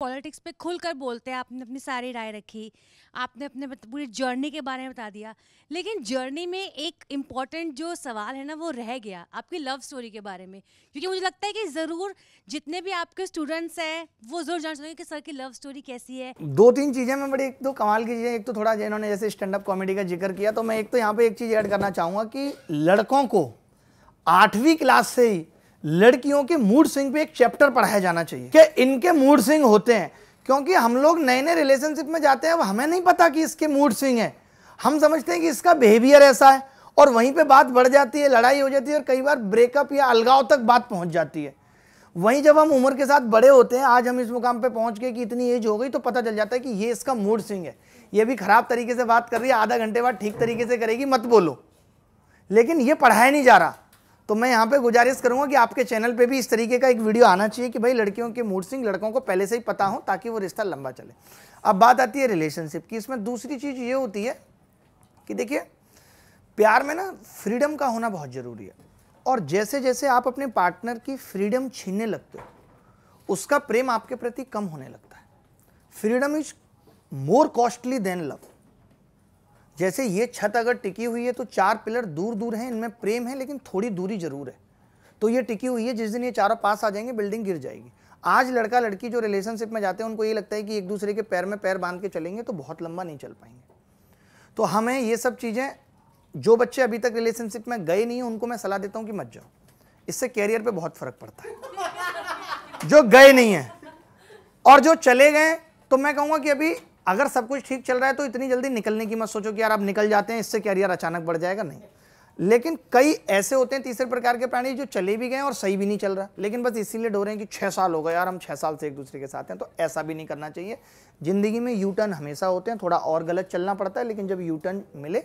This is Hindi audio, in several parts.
पॉलिटिक्स पे खुलकर बोलते हैं आपने अपनी सारी राय रखी आपने अपने पूरी जर्नी के बारे में बता दिया लेकिन जर्नी में एक इम्पॉर्टेंट जो सवाल है ना वो रह गया आपकी लव स्टोरी के बारे में क्योंकि मुझे लगता है कि ज़रूर जितने भी आपके स्टूडेंट्स हैं वो ज़रूर जान हैं कि सर की लव स्टोरी कैसी है दो तीन चीज़ें मैं बड़ी एक तो कमाल की चीज़ें एक तो थोड़ा इन्होंने जैसे स्टैंड अप कॉमेडी का जिक्र किया तो मैं एक तो यहाँ पर एक चीज़ ऐड करना चाहूँगा कि लड़कों को आठवीं क्लास से ही लड़कियों के मूड स्विंग पे एक चैप्टर पढ़ाया जाना चाहिए कि इनके मूड स्विंग होते हैं क्योंकि हम लोग नए नए रिलेशनशिप में जाते हैं अब हमें नहीं पता कि इसके मूड स्विंग है हम समझते हैं कि इसका बिहेवियर ऐसा है और वहीं पे बात बढ़ जाती है लड़ाई हो जाती है और कई बार ब्रेकअप या अलगाव तक बात पहुंच जाती है वहीं जब हम उम्र के साथ बड़े होते हैं आज हम इस मुकाम पे पहुंच गए कि इतनी एज हो गई तो पता चल जाता है कि ये इसका मूड स्विंग है ये भी खराब तरीके से बात कर रही है आधा घंटे बाद ठीक तरीके से करेगी मत बोलो लेकिन ये पढ़ाया नहीं जा रहा तो मैं यहाँ पे गुजारिश करूँगा कि आपके चैनल पे भी इस तरीके का एक वीडियो आना चाहिए कि भाई लड़कियों के मूड सिंह लड़कों को पहले से ही पता हो ताकि वो रिश्ता लंबा चले अब बात आती है रिलेशनशिप की इसमें दूसरी चीज़ ये होती है कि देखिए प्यार में ना फ्रीडम का होना बहुत ज़रूरी है और जैसे जैसे आप अपने पार्टनर की फ्रीडम छीनने लगते हो उसका प्रेम आपके प्रति कम होने लगता है freedom is more costly than love जैसे ये छत अगर टिकी हुई है तो चार पिलर दूर दूर हैं इनमें प्रेम है लेकिन थोड़ी दूरी जरूर है तो ये टिकी हुई है जिस दिन ये चारों पास आ जाएंगे बिल्डिंग गिर जाएगी आज लड़का लड़की जो रिलेशनशिप में जाते हैं उनको ये लगता है कि एक दूसरे के पैर में पैर बांध के चलेंगे तो बहुत लंबा नहीं चल पाएंगे तो हमें ये सब चीज़ें जो बच्चे अभी तक रिलेशनशिप में गए नहीं हैं उनको मैं सलाह देता हूँ कि मत जाओ इससे कैरियर पर बहुत फर्क पड़ता है जो गए नहीं हैं और जो चले गए तो मैं कहूँगा कि अभी अगर सब कुछ ठीक चल रहा है तो इतनी जल्दी निकलने की मत सोचो कि यार आप निकल जाते हैं इससे कैरियर अचानक बढ़ जाएगा नहीं लेकिन कई ऐसे होते हैं तीसरे प्रकार के प्राणी जो चले भी गए और सही भी नहीं चल रहा लेकिन बस इसीलिए डो रहे हैं कि छः साल हो गए यार हम छः साल से एक दूसरे के साथ हैं तो ऐसा भी नहीं करना चाहिए ज़िंदगी में यू टर्न हमेशा होते हैं थोड़ा और गलत चलना पड़ता है लेकिन जब यू टर्न मिले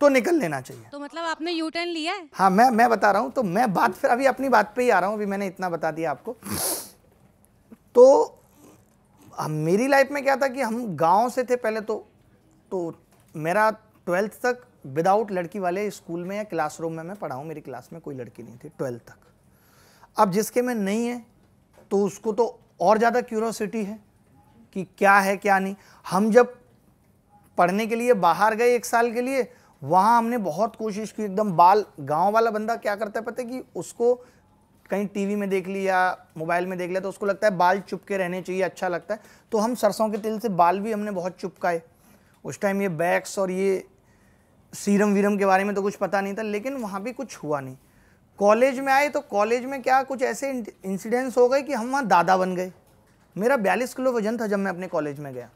तो निकल लेना चाहिए तो मतलब आपने यू टर्न लिया है हाँ मैं मैं बता रहा हूँ तो मैं बात फिर अभी अपनी बात पर ही आ रहा हूँ अभी मैंने इतना बता दिया आपको तो हम मेरी लाइफ में क्या था कि हम गांव से थे पहले तो तो मेरा ट्वेल्थ तक विदाउट लड़की वाले स्कूल में या क्लासरूम में मैं पढ़ा हूँ मेरी क्लास में कोई लड़की नहीं थी ट्वेल्थ तक अब जिसके में नहीं है तो उसको तो और ज़्यादा क्यूरोसिटी है कि क्या है क्या नहीं हम जब पढ़ने के लिए बाहर गए एक साल के लिए वहाँ हमने बहुत कोशिश की एकदम बाल गांव वाला बंदा क्या करता है पता है कि उसको कहीं टीवी में देख ली या मोबाइल में देख लिया तो उसको लगता है बाल चुपके रहने चाहिए अच्छा लगता है तो हम सरसों के तेल से बाल भी हमने बहुत चुपकाए उस टाइम ये बैक्स और ये सीरम वीरम के बारे में तो कुछ पता नहीं था लेकिन वहाँ भी कुछ हुआ नहीं कॉलेज में आए तो कॉलेज में क्या कुछ ऐसे इंसिडेंट्स हो गए कि हम वहाँ दादा बन गए मेरा बयालीस किलो वजन था जब मैं अपने कॉलेज में गया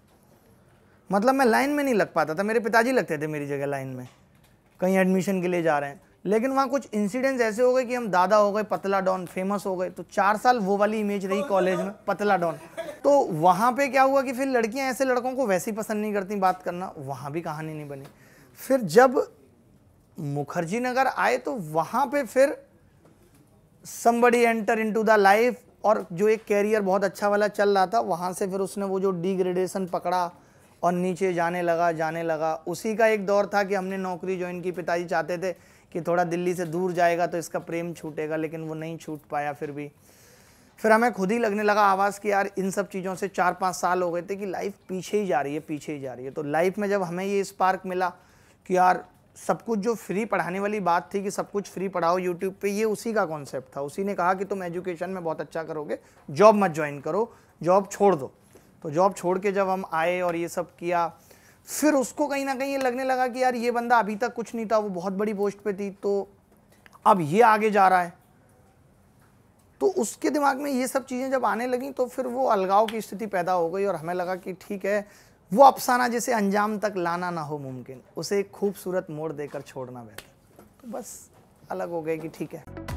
मतलब मैं लाइन में नहीं लग पाता था मेरे पिताजी लगते थे मेरी जगह लाइन में कहीं एडमिशन के लिए जा रहे हैं लेकिन वहाँ कुछ इंसिडेंट्स ऐसे हो गए कि हम दादा हो गए पतला डॉन फेमस हो गए तो चार साल वो वाली इमेज रही कॉलेज में पतला डॉन तो वहाँ पे क्या हुआ कि फिर लड़कियाँ ऐसे लड़कों को वैसे ही पसंद नहीं करती बात करना वहाँ भी कहानी नहीं बनी फिर जब मुखर्जी नगर आए तो वहाँ पे फिर somebody enter in the life और जो एक कैरियर बहुत अच्छा वाला चल रहा था वहाँ से फिर उसने वो जो डिग्रेडेशन पकड़ा और नीचे जाने लगा जाने लगा उसी का एक दौर था कि हमने नौकरी ज्वाइन की पिताजी चाहते थे कि थोड़ा दिल्ली से दूर जाएगा तो इसका प्रेम छूटेगा लेकिन वो नहीं छूट पाया फिर भी फिर हमें खुद ही लगने लगा आवाज़ कि यार इन सब चीज़ों से चार पाँच साल हो गए थे कि लाइफ पीछे ही जा रही है पीछे ही जा रही है तो लाइफ में जब हमें ये स्पार्क मिला कि यार सब कुछ जो फ्री पढ़ाने वाली बात थी कि सब कुछ फ्री पढ़ाओ यूट्यूब पे ये उसी का कॉन्सेप्ट था उसी ने कहा कि तुम एजुकेशन में बहुत अच्छा करोगे जॉब मत ज्वाइन करो जॉब छोड़ दो तो जॉब छोड़ के जब हम आए और ये सब किया फिर उसको कहीं ना कहीं ये लगने लगा कि यार ये बंदा अभी तक कुछ नहीं था वो बहुत बड़ी पोस्ट पे थी तो अब ये आगे जा रहा है तो उसके दिमाग में ये सब चीज़ें जब आने लगी तो फिर वो अलगाव की स्थिति पैदा हो गई और हमें लगा कि ठीक है वो अफसाना जैसे अंजाम तक लाना ना हो मुमकिन उसे एक खूबसूरत मोड़ देकर छोड़ना बेहतर तो बस अलग हो गए कि ठीक है